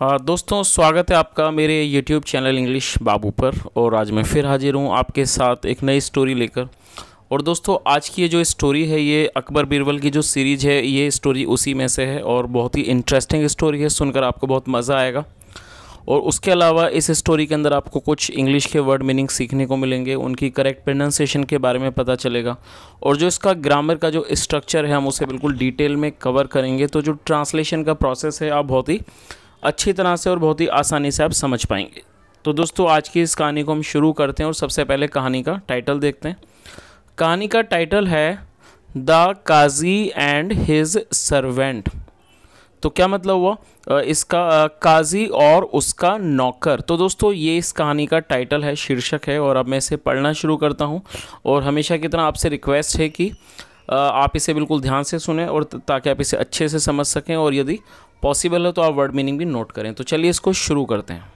हाँ दोस्तों स्वागत है आपका मेरे यूट्यूब चैनल इंग्लिश बाबू पर और आज मैं फिर हाजिर हूँ आपके साथ एक नई स्टोरी लेकर और दोस्तों आज की ये जो स्टोरी है ये अकबर बीरबल की जो सीरीज़ है ये स्टोरी उसी में से है और बहुत ही इंटरेस्टिंग स्टोरी है सुनकर आपको बहुत मज़ा आएगा और उसके अलावा इस स्टोरी के अंदर आपको कुछ इंग्लिश के वर्ड मीनिंग सीखने को मिलेंगे उनकी करेक्ट प्रोनाउंसिएशन के बारे में पता चलेगा और जो इसका ग्रामर का जो स्ट्रक्चर है हम उसे बिल्कुल डिटेल में कवर करेंगे तो जो ट्रांसलेशन का प्रोसेस है आप बहुत ही अच्छी तरह से और बहुत ही आसानी से आप समझ पाएंगे तो दोस्तों आज की इस कहानी को हम शुरू करते हैं और सबसे पहले कहानी का टाइटल देखते हैं कहानी का टाइटल है the Qazi and his servant तो क्या मतलब हुआ इसका काजी और उसका नौकर तो दोस्तों ये इस कहानी का टाइटल है शीर्षक है और अब मैं इसे पढ़ना शुरू करता हूँ और हमेशा की तरह आपसे रिक्वेस्ट है कि आप इसे बिल्कुल ध्यान से सुने और ताकि आप इसे अच्छे से समझ सकें और यदि पॉसिबल है तो आप वर्ड मीनिंग भी नोट करें तो चलिए इसको शुरू करते हैं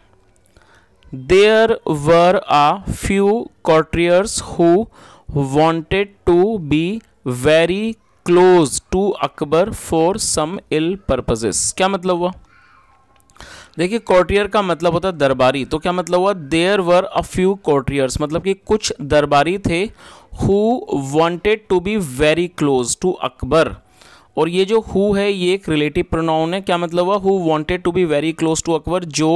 there were a few courtiers who wanted to be very close to Akbar for some ill purposes क्या मतलब हुआ देखिए कॉटियर का मतलब होता है दरबारी तो क्या मतलब हुआ देयर वर अ फ्यू कॉटियर्स मतलब कि कुछ दरबारी थे who wanted to be very close to Akbar और ये जो हु है ये एक रिलेटिव प्रोनाउन है क्या मतलब हुआ who wanted to be very close to Akbar जो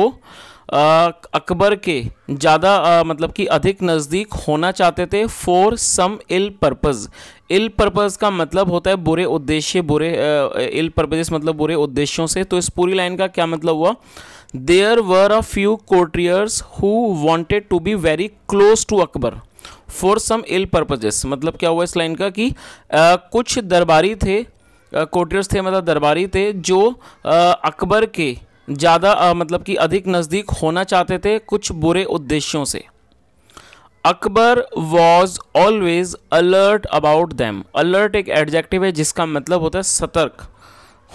अकबर के ज़्यादा मतलब कि अधिक नज़दीक होना चाहते थे for some ill purpose ill purpose का मतलब होता है बुरे उद्देश्य बुरे इल पर्पज मतलब बुरे उद्देश्यों से तो इस पूरी लाइन का क्या मतलब हुआ there were a few courtiers who wanted to be very close to Akbar for some ill purposes मतलब क्या हुआ इस लाइन का कि आ, कुछ दरबारी थे कोटियर्स थे मतलब दरबारी थे जो अकबर के ज़्यादा मतलब कि अधिक नज़दीक होना चाहते थे कुछ बुरे उद्देश्यों से Akbar was always alert about them alert एक एडजेक्टिव है जिसका मतलब होता है सतर्क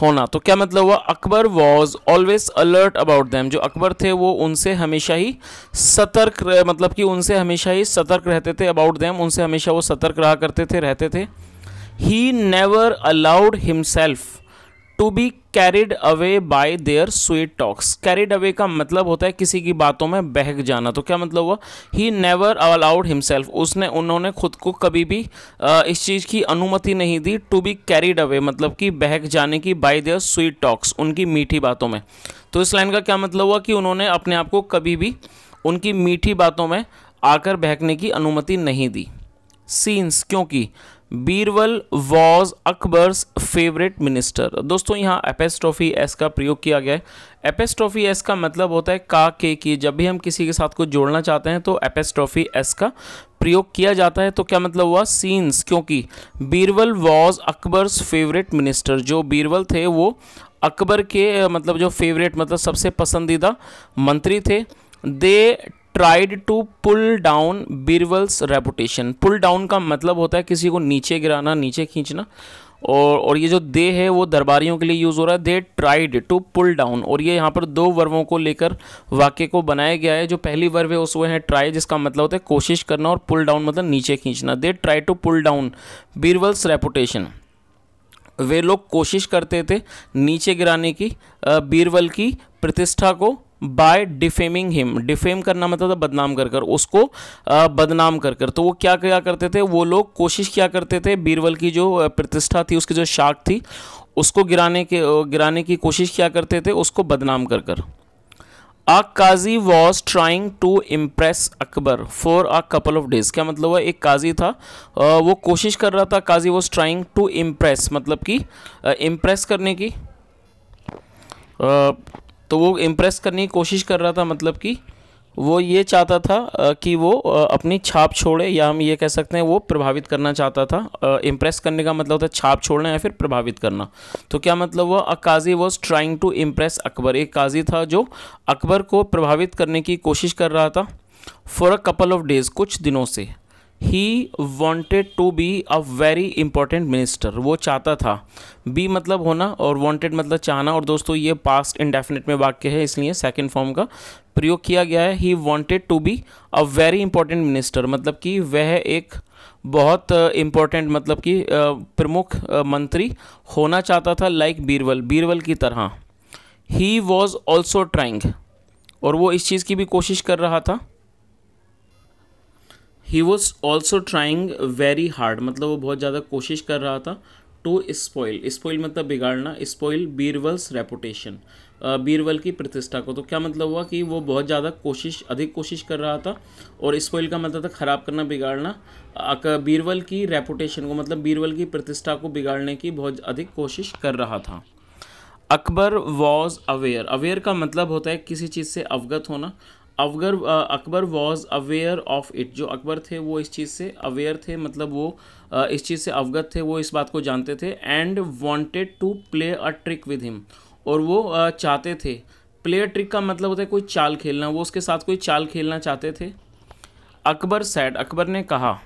होना तो क्या मतलब हुआ Akbar was always alert about them जो अकबर थे वो उनसे हमेशा ही सतर्क मतलब कि उनसे हमेशा ही सतर्क रहते थे अबाउट दैम उनसे हमेशा वो सतर्क रहा करते थे रहते थे he never allowed himself to be carried away by their sweet talks carried away का मतलब होता है किसी की बातों में बहक जाना तो क्या मतलब हुआ ही नेवर अलाउड हिमसेल्फ उसने उन्होंने खुद को कभी भी इस चीज़ की अनुमति नहीं दी टू बी कैरिड अवे मतलब कि बहक जाने की बाय देयर स्वीट टॉक्स उनकी मीठी बातों में तो इस लाइन का क्या मतलब हुआ कि उन्होंने अपने आप को कभी भी उनकी मीठी बातों में आकर बहकने की अनुमति नहीं दी सीन्स क्योंकि Birbal was Akbar's favourite minister दोस्तों यहाँ एपेस्ट्रॉफी एस का प्रयोग किया गया है एपेस्ट्रॉफी एस का मतलब होता है का के की जब भी हम किसी के साथ कुछ जोड़ना चाहते हैं तो एपेस्ट्रॉफी एस का प्रयोग किया जाता है तो क्या मतलब हुआ सीन्स क्योंकि Birbal was Akbar's favourite minister जो बीरबल थे वो अकबर के मतलब जो फेवरेट मतलब सबसे पसंदीदा मंत्री थे they tried to pull down Birbal's reputation pull down का मतलब होता है किसी को नीचे गिराना नीचे खींचना और और ये जो दे है वो दरबारियों के लिए यूज़ हो रहा है they tried to pull down और ये यहाँ पर दो वर्वों को लेकर वाक्य को बनाया गया है जो पहली वर्व है उस वह है ट्राई जिसका मतलब होता है कोशिश करना और पुल डाउन मतलब नीचे खींचना दे try to pull down Birbal's reputation वे लोग कोशिश करते थे नीचे गिराने की बीरबल की प्रतिष्ठा को बाय डिफेमिंग हिम डिफेम करना मतलब था बदनाम कर कर उसको बदनाम कर कर तो वो क्या क्या करते थे वो लोग कोशिश क्या करते थे बीरबल की जो प्रतिष्ठा थी उसकी जो शाख थी उसको गिराने के गिराने की कोशिश क्या करते थे उसको बदनाम कर कर a qazi was trying to impress Akbar for a couple of days क्या मतलब हुआ एक काजी था वो कोशिश कर रहा था qazi was trying to impress मतलब कि इम्प्रेस करने की तो वो इम्प्रेस करने की कोशिश कर रहा था मतलब कि वो ये चाहता था कि वो अपनी छाप छोड़े या हम ये कह सकते हैं वो प्रभावित करना चाहता था इम्प्रेस करने का मतलब था छाप छोड़ना या फिर प्रभावित करना तो क्या मतलब वो अकाजी was trying to impress Akbar एक काजी था जो अकबर को प्रभावित करने की कोशिश कर रहा था for a couple of days कुछ दिनों से he wanted to be a very important minister वो चाहता था बी मतलब होना और वॉन्टेड मतलब चाहना और दोस्तों ये पास्ट इंडेफिनेट में वाक्य है इसलिए सेकेंड फॉर्म का प्रयोग किया गया है he wanted to be a very important minister मतलब कि वह एक बहुत इंपॉर्टेंट मतलब कि प्रमुख मंत्री होना चाहता था लाइक बीरबल बीरबल की तरह ही वॉज ऑल्सो ट्राइंग और वो इस चीज़ की भी कोशिश कर रहा था he was also trying very hard मतलब वो बहुत ज़्यादा कोशिश कर रहा था टू स्पॉइल स्पॉइल मतलब बिगाड़ना स्पॉइल बीरवल्स रेपुटेशन बीरवल की प्रतिष्ठा को तो क्या मतलब हुआ कि वो बहुत ज़्यादा कोशिश अधिक कोशिश कर रहा था और स्पॉइल का मतलब था ख़राब करना बिगाड़ना बीरवल की रेपुटेशन को मतलब बीरवल की प्रतिष्ठा को बिगाड़ने की बहुत अधिक कोशिश कर रहा था अकबर वॉज अवेयर अवेयर का मतलब होता है किसी चीज़ से अवगत होना अवगर Akbar was aware of it जो अकबर थे वो इस चीज़ से अवेयर थे मतलब वो इस चीज़ से अवगत थे वो इस बात को जानते थे and wanted to play a trick with him और वो चाहते थे प्ले अ ट्रिक का मतलब होता है कोई चाल खेलना वो उसके साथ कोई चाल खेलना चाहते थे अकबर सैड अकबर ने कहा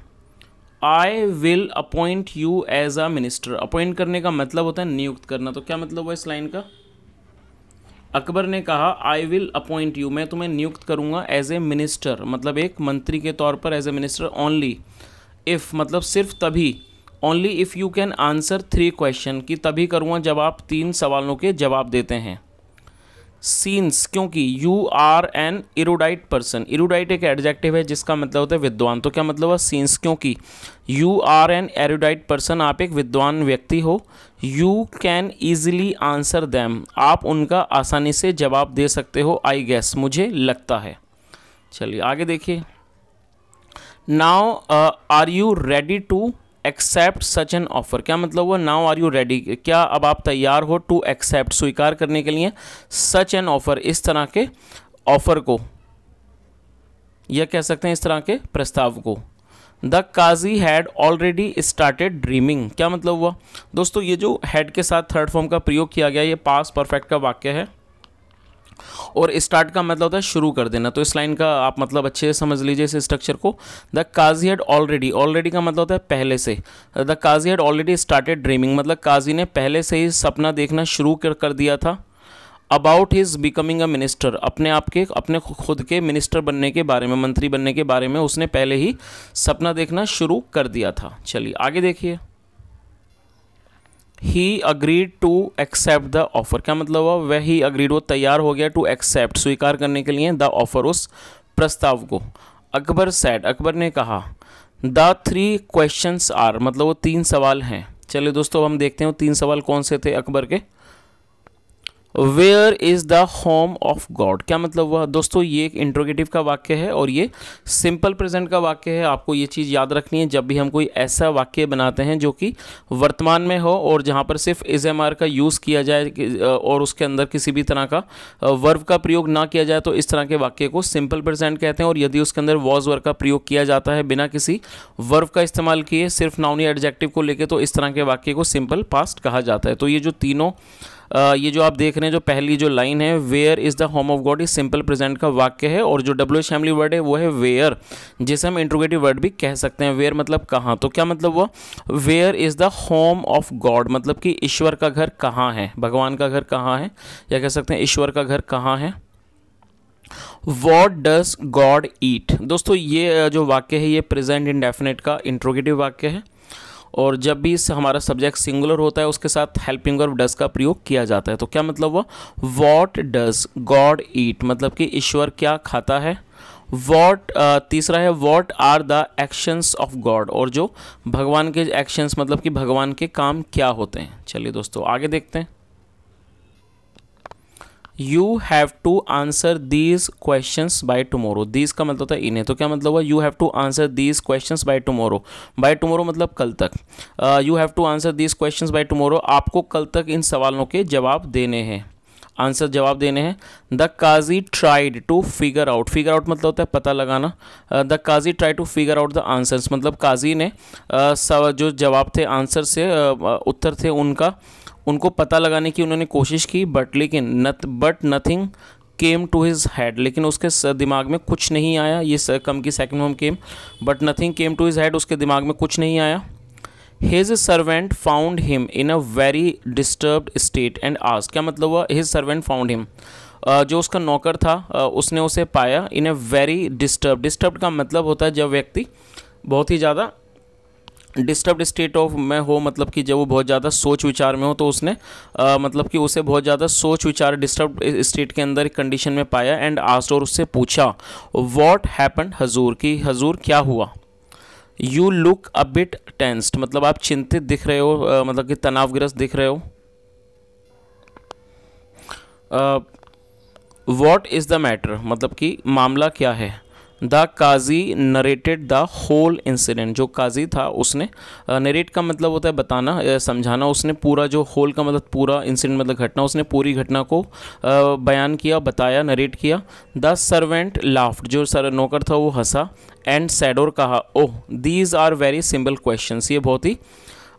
I will appoint you as a minister appoint करने का मतलब होता है नियुक्त करना तो क्या मतलब हुआ इस लाइन का अकबर ने कहा आई विल अपॉइंट यू मैं तुम्हें नियुक्त करूँगा एज ए मिनिस्टर मतलब एक मंत्री के तौर पर as a minister only if मतलब सिर्फ तभी only if you can answer three question कि तभी करूँगा जब आप तीन सवालों के जवाब देते हैं सीन्स क्योंकि you are an erudite person erudite एक एडजेक्टिव है जिसका मतलब होता है विद्वान तो क्या मतलब है सीन्स क्योंकि you are an erudite person आप एक विद्वान व्यक्ति हो you can easily answer them आप उनका आसानी से जवाब दे सकते हो आई गैस मुझे लगता है चलिए आगे देखिए now are you ready to accept such an offer क्या मतलब हुआ नाउ आर यू रेडी क्या अब आप तैयार हो टू एक्सेप्ट स्वीकार करने के लिए सच एन ऑफर इस तरह के ऑफर को या कह सकते हैं इस तरह के प्रस्ताव को the qazi had already started dreaming क्या मतलब हुआ दोस्तों ये जो हैड के साथ थर्ड फॉर्म का प्रयोग किया गया ये पास परफेक्ट का वाक्य है और स्टार्ट का मतलब होता है शुरू कर देना तो इस लाइन का आप मतलब अच्छे से समझ लीजिए इस स्ट्रक्चर को the qazi had already already का मतलब होता है पहले से the qazi had already started dreaming मतलब काजी ने पहले से ही सपना देखना शुरू कर कर दिया था about his becoming a minister अपने आप के अपने खुद के मिनिस्टर बनने के बारे में मंत्री बनने के बारे में उसने पहले ही सपना देखना शुरू कर दिया था चलिए आगे देखिए he agreed to accept the offer क्या मतलब हुआ वह ही अग्रीड वो तैयार हो गया टू एक्सेप्ट स्वीकार करने के लिए द ऑफर उस प्रस्ताव को अकबर सैड अकबर ने कहा द थ्री क्वेश्चंस आर मतलब वो तीन सवाल हैं चलिए दोस्तों अब हम देखते हैं वो तीन सवाल कौन से थे अकबर के where is the home of God क्या मतलब हुआ दोस्तों ये एक इंट्रोगेटिव का वाक्य है और ये सिंपल प्रेजेंट का वाक्य है आपको ये चीज़ याद रखनी है जब भी हम कोई ऐसा वाक्य बनाते हैं जो कि वर्तमान में हो और जहाँ पर सिर्फ इज एम आर का यूज़ किया जाए और उसके अंदर किसी भी तरह का वर्व का प्रयोग ना किया जाए तो इस तरह के वाक्य को सिंपल प्रेजेंट कहते हैं और यदि उसके अंदर वॉज वर्व का प्रयोग किया जाता है बिना किसी वर्व का इस्तेमाल किए सिर्फ नाउनी एडजेक्टिव को लेकर तो इस तरह के वाक्य को सिंपल पास्ट कहा जाता है तो ये जो तीनों ये जो आप देख रहे हैं जो पहली जो लाइन है where is the home of God is simple present का वाक्य है और जो डब्ल्यू एच फैमिली वर्ड है वो है वेयर जिसे हम इंट्रोगेटिव वर्ड भी कह सकते हैं वेयर मतलब कहाँ तो क्या मतलब हुआ where is the home of God मतलब कि ईश्वर का घर कहाँ है भगवान का घर कहाँ है या कह सकते हैं ईश्वर का घर कहाँ है वॉट डज गॉड ईट दोस्तों ये जो वाक्य है ये प्रेजेंट डेफिनेट का इंट्रोगेटिव वाक्य है और जब भी हमारा सब्जेक्ट सिंगुलर होता है उसके साथ हेल्पिंग वर्ब डज का प्रयोग किया जाता है तो क्या मतलब हुआ वॉट डज गॉड ईट मतलब कि ईश्वर क्या खाता है वॉट तीसरा है what are the actions of God और जो भगवान के एक्शंस मतलब कि भगवान के काम क्या होते हैं चलिए दोस्तों आगे देखते हैं you have to answer these question by tomorrow these का मतलब था इन्हें तो क्या मतलब हुआ you have to answer these question by tomorrow by tomorrow मतलब कल तक you have to answer these question by tomorrow आपको कल तक इन सवालों के जवाब देने हैं आंसर जवाब देने हैं the qazi tried to figure out figure out मतलब होता है पता लगाना the qazi try to figure out the answers मतलब काजी ने uh, जो जवाब थे आंसर से uh, उत्तर थे उनका उनको पता लगाने की उन्होंने कोशिश की बट लेकिन नत but nothing came to his head लेकिन उसके दिमाग में कुछ नहीं आया ये कम की सेकंड होम came but nothing came to his head उसके दिमाग में कुछ नहीं आया his servant found him in a very disturb state and आज क्या मतलब हुआ हिज सर्वेंट फाउंड हिम जो उसका नौकर था उसने उसे पाया in a very disturb disturb का मतलब होता है जब व्यक्ति बहुत ही ज़्यादा डिस्टर्ब स्टेट ऑफ में हो मतलब कि जब वो बहुत ज़्यादा सोच विचार में हो तो उसने आ, मतलब कि उसे बहुत ज़्यादा सोच विचार डिस्टर्ब स्टेट के अंदर कंडीशन में पाया एंड आस्ट और उससे पूछा वॉट हैपन हजूर कि हजूर क्या हुआ you look a bit tensed मतलब आप चिंतित दिख रहे हो आ, मतलब कि तनावग्रस्त दिख रहे हो वॉट इज़ द मैटर मतलब कि मामला क्या है the qazi narrated the whole incident जो काजी था उसने नरेट का मतलब होता है बताना समझाना उसने पूरा जो होल का मतलब पूरा इंसिडेंट मतलब घटना उसने पूरी घटना को बयान किया बताया नरेट किया द सर्वेंट लाफ्ट जो सर नौकर था वो हंसा एंड सैडोर कहा oh these are very simple question ये बहुत ही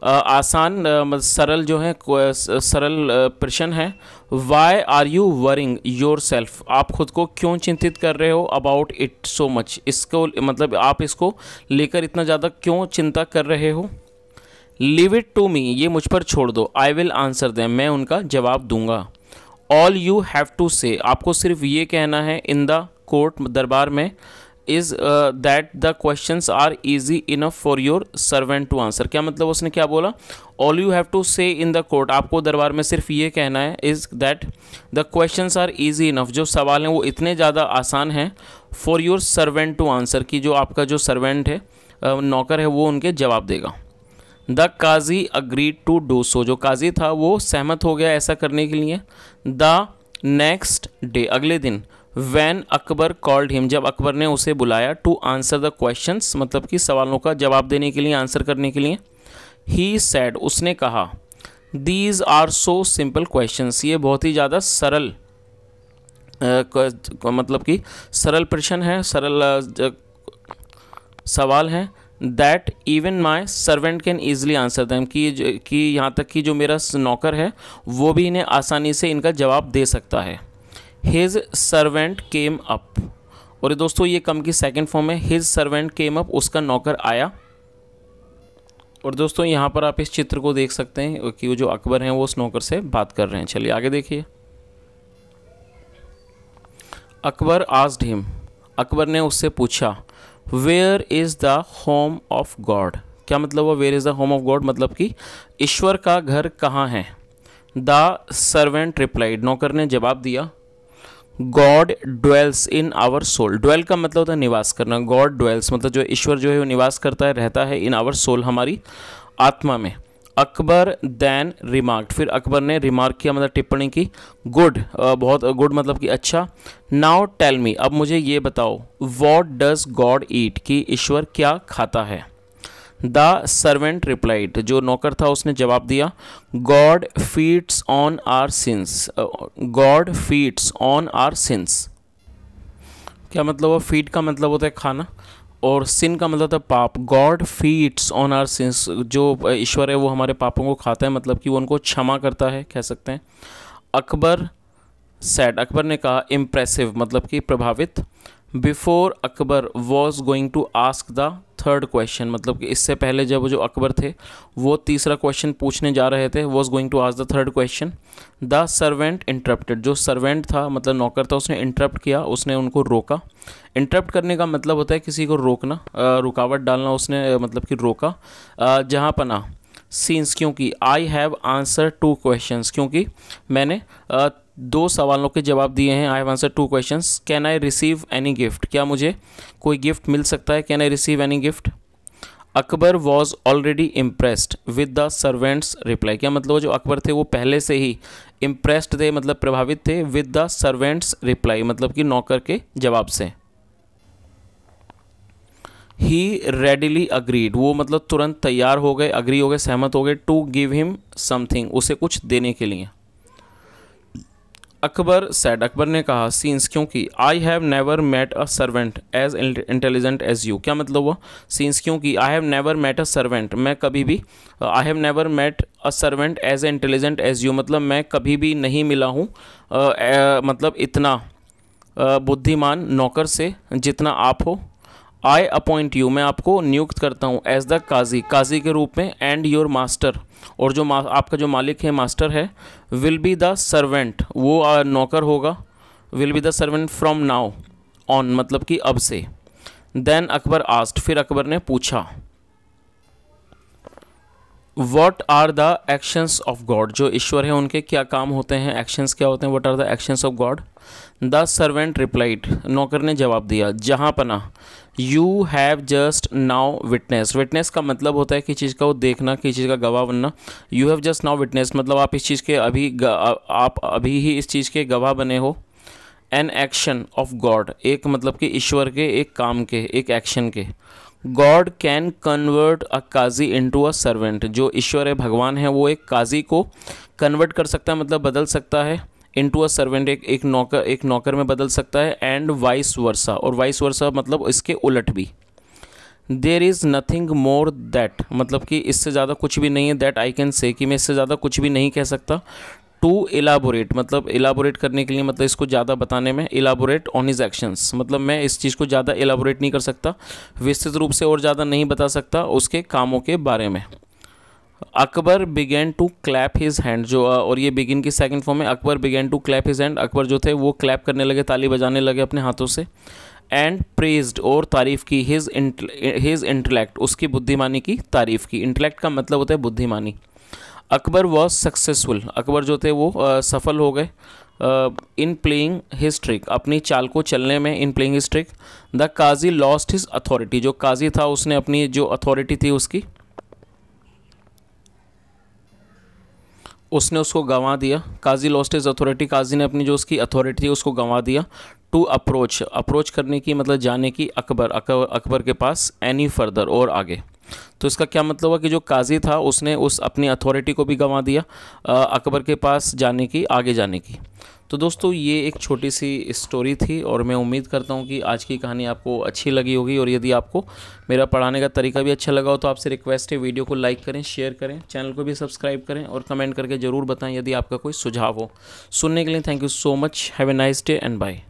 आसान सरल जो है सरल प्रश्न है why are you worrying yourself आप खुद को क्यों चिंतित कर रहे हो अबाउट इट सो मच इसको मतलब आप इसको लेकर इतना ज़्यादा क्यों चिंता कर रहे हो लिव इट टू मी ये मुझ पर छोड़ दो आई विल आंसर दें मैं उनका जवाब दूंगा ऑल यू हैव टू से आपको सिर्फ ये कहना है इन द कोर्ट दरबार में is that the question are easy enough for your servant to answer क्या मतलब उसने क्या बोला ऑल यू हैव टू से इन द कोर्ट आपको दरबार में सिर्फ ये कहना है is that the question are easy enough जो सवाल हैं वो इतने ज़्यादा आसान हैं for your servant to answer कि जो आपका जो सर्वेंट है नौकर है वो उनके जवाब देगा the qazi agreed to do so जो काजी था वो सहमत हो गया ऐसा करने के लिए द नेक्स्ट डे अगले दिन वैन अकबर कॉल्ड हिम जब अकबर ने उसे बुलाया टू आंसर द क्वेश्चन मतलब कि सवालों का जवाब देने के लिए आंसर करने के लिए ही सैड उसने कहा these are so simple question ये बहुत ही ज़्यादा सरल आ, मतलब कि सरल प्रश्न है सरल सवाल हैं that even my servant can easily answer them कि कि यहाँ तक कि जो मेरा नौकर है वो भी इन्हें आसानी से इनका जवाब दे सकता है हिज सर्वेंट केम अप और दोस्तों ये कम की सेकेंड फॉर्म है हिज सर्वेंट केम अप उसका नौकर आया और दोस्तों यहाँ पर आप इस चित्र को देख सकते हैं कि वो जो अकबर हैं वो उस नौकर से बात कर रहे हैं चलिए आगे देखिए अकबर आस्ड हिम अकबर ने उससे पूछा where is the home of God क्या मतलब हुआ where is the home of God मतलब कि ईश्वर का घर कहाँ है द सर्वेंट रिप्लाइड नौकर ने जवाब दिया God dwells in our soul dwell का मतलब होता है निवास करना गॉड ड्वेल्स मतलब जो ईश्वर जो है वो निवास करता है रहता है इन आवर सोल हमारी आत्मा में अकबर दैन रिमार्क फिर अकबर ने रिमार्क किया मतलब टिप्पणी की गुड बहुत गुड मतलब कि अच्छा नाउ टेल मी अब मुझे ये बताओ वॉट डज गॉड ईट कि ईश्वर क्या खाता है द सर्वेंट रिप्लाइड जो नौकर था उसने जवाब दिया God feeds on our sins God feeds on our sins क्या मतलब हुआ फीट का मतलब होता है खाना और सिन का मतलब था पाप God feeds on our sins जो ईश्वर है वो हमारे पापों को खाता है मतलब कि वो उनको क्षमा करता है कह सकते हैं अकबर सैड अकबर ने कहा इम्प्रेसिव मतलब कि प्रभावित before Akbar was going to ask the third question मतलब कि इससे पहले जब जो अकबर थे वो तीसरा क्वेश्चन पूछने जा रहे थे was going to ask the third question the servant interrupted जो सर्वेंट था मतलब नौकर था उसने इंटरप्ट किया उसने उनको रोका इंटरप्ट करने का मतलब होता है किसी को रोकना रुकावट डालना उसने मतलब कि रोका जहाँ पना सीन्स क्योंकि I have answer two question क्योंकि मैंने दो सवालों के जवाब दिए हैं I have answer two question can I receive any gift क्या मुझे कोई गिफ्ट मिल सकता है can I receive any gift Akbar was already impressed with the servant's reply क्या मतलब जो अकबर थे वो पहले से ही इम्प्रेस्ड थे मतलब प्रभावित थे विद द सर्वेंट्स रिप्लाई मतलब कि नौकर के जवाब से ही रेडिली अग्रीड वो मतलब तुरंत तैयार हो गए अग्री हो गए सहमत हो गए टू गिव हिम समथिंग उसे कुछ देने के लिए अकबर सैड अकबर ने कहा सीन्स क्योंकि I have never met a servant as intelligent as you क्या मतलब हुआ सीन्स क्योंकि I have never met a servant मैं कभी भी I have never met a servant as a intelligent as you मतलब मैं कभी भी नहीं मिला हूँ मतलब इतना बुद्धिमान नौकर से जितना आप हो आई अपॉइंट यू मैं आपको नियुक्त करता हूँ एज द काजी काजी के रूप में एंड योर मास्टर और जो मा, आपका जो मालिक है मास्टर है विल बी द सर्वेंट वो नौकर होगा will be the servant from now on मतलब कि अब से देन अकबर आस्ट फिर अकबर ने पूछा what are the actions of God जो ईश्वर है उनके क्या काम होते हैं एक्शंस क्या होते हैं what are the actions of God the servant replied नौकर ने जवाब दिया जहाँ पना you have just now witness witness का मतलब होता है कि चीज़ का वो देखना किसी चीज़ का गवाह बनना you have just now witness मतलब आप इस चीज़ के अभी आप अभी ही इस चीज़ के गवाह बने हो एन एक्शन ऑफ गॉड एक मतलब कि ईश्वर के एक काम के एक एक्शन के God can convert a qazi into a servant जो ईश्वर है भगवान है वो एक काजी को कन्वर्ट कर सकता है मतलब बदल सकता है इंटू अ सर्वेंट एक एक नौकर एक नौकर में बदल सकता है एंड वाइस वर्सा और वाइस वर्सा मतलब इसके उलट भी there is nothing more that मतलब कि इससे ज़्यादा कुछ भी नहीं है दैट आई कैन से कि मैं इससे ज़्यादा कुछ भी नहीं कह सकता टू इलाबोरेट मतलब इलाबोरेट करने के लिए मतलब इसको ज़्यादा बताने में इलाबोरेट ऑन हिज एक्शंस मतलब मैं इस चीज़ को ज़्यादा इलाबोरेट नहीं कर सकता विस्तृत रूप से और ज़्यादा नहीं बता सकता उसके कामों के बारे में Akbar began to clap his hand जो और ये बिगिन की सेकंड फॉर्म है Akbar began to clap his hand Akbar जो थे वो क्लैप करने लगे ताली बजाने लगे अपने हाथों से एंड प्रेज्ड और तारीफ़ की हिज हिज इंटलेक्ट उसकी बुद्धिमानी की तारीफ़ की इंटलेक्ट का मतलब होता है बुद्धिमानी अकबर वॉज सक्सेसफुल अकबर जो थे वो आ, सफल हो गए इन प्लेइंग हिस्ट्रिक अपनी चाल को चलने में in playing his trick the qazi lost his authority जो काजी था उसने अपनी जो अथॉरिटी थी उसकी उसने उसको गंवा दिया काजी लॉस्ट इज अथॉरिटी काजी ने अपनी जो उसकी अथॉरिटी थी उसको गंवा दिया टू अप्रोच अप्रोच करने की मतलब जाने की अकबर अकबर अकबर के पास एनी फर्दर और आगे तो इसका क्या मतलब हुआ कि जो काजी था उसने उस अपनी अथॉरिटी को भी गंवा दिया अकबर के पास जाने की आगे जाने की तो दोस्तों ये एक छोटी सी स्टोरी थी और मैं उम्मीद करता हूँ कि आज की कहानी आपको अच्छी लगी होगी और यदि आपको मेरा पढ़ाने का तरीका भी अच्छा लगा हो तो आपसे रिक्वेस्ट है वीडियो को लाइक करें शेयर करें चैनल को भी सब्सक्राइब करें और कमेंट करके ज़रूर बताएं यदि आपका कोई सुझाव हो सुनने के लिए thank you so much have a nice day and bye